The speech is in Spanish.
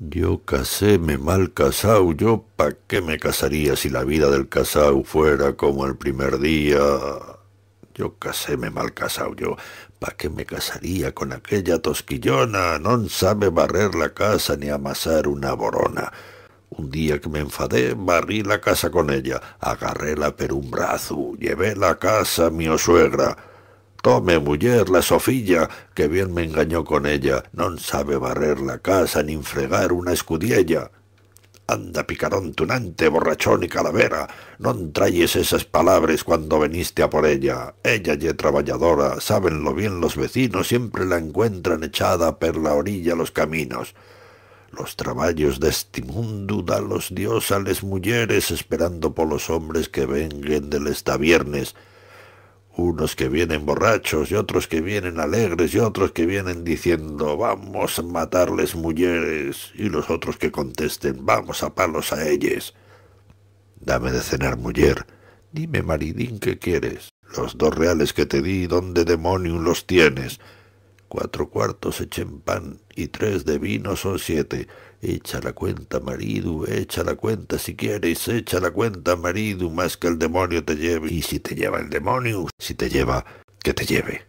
Yo caséme mal casao, yo pa' qué me casaría si la vida del casao fuera como el primer día. Yo caséme mal casao, yo pa' qué me casaría con aquella tosquillona, no sabe barrer la casa ni amasar una borona. Un día que me enfadé, barrí la casa con ella, agarréla per un brazo, llevé la casa mi suegra. Tome, muller, la sofilla, que bien me engañó con ella, no sabe barrer la casa ni fregar una escudilla. Anda, picarón tunante, borrachón y calavera, non trayes esas palabras cuando veniste a por ella. Ella ye trabajadora, sábenlo bien los vecinos, siempre la encuentran echada per la orilla los caminos. Los trabajos de este mundo da los dios a mulleres esperando por los hombres que vengan del esta viernes unos que vienen borrachos y otros que vienen alegres y otros que vienen diciendo vamos a matarles mujeres y los otros que contesten vamos a palos a ellos Dame de cenar, mujer. Dime, maridín, que quieres? Los dos reales que te di, ¿dónde demonium los tienes? cuatro cuartos echen pan y tres de vino son siete. Echa la cuenta, marido, echa la cuenta si quieres, echa la cuenta, marido, más que el demonio te lleve. Y si te lleva el demonio, si te lleva, que te lleve.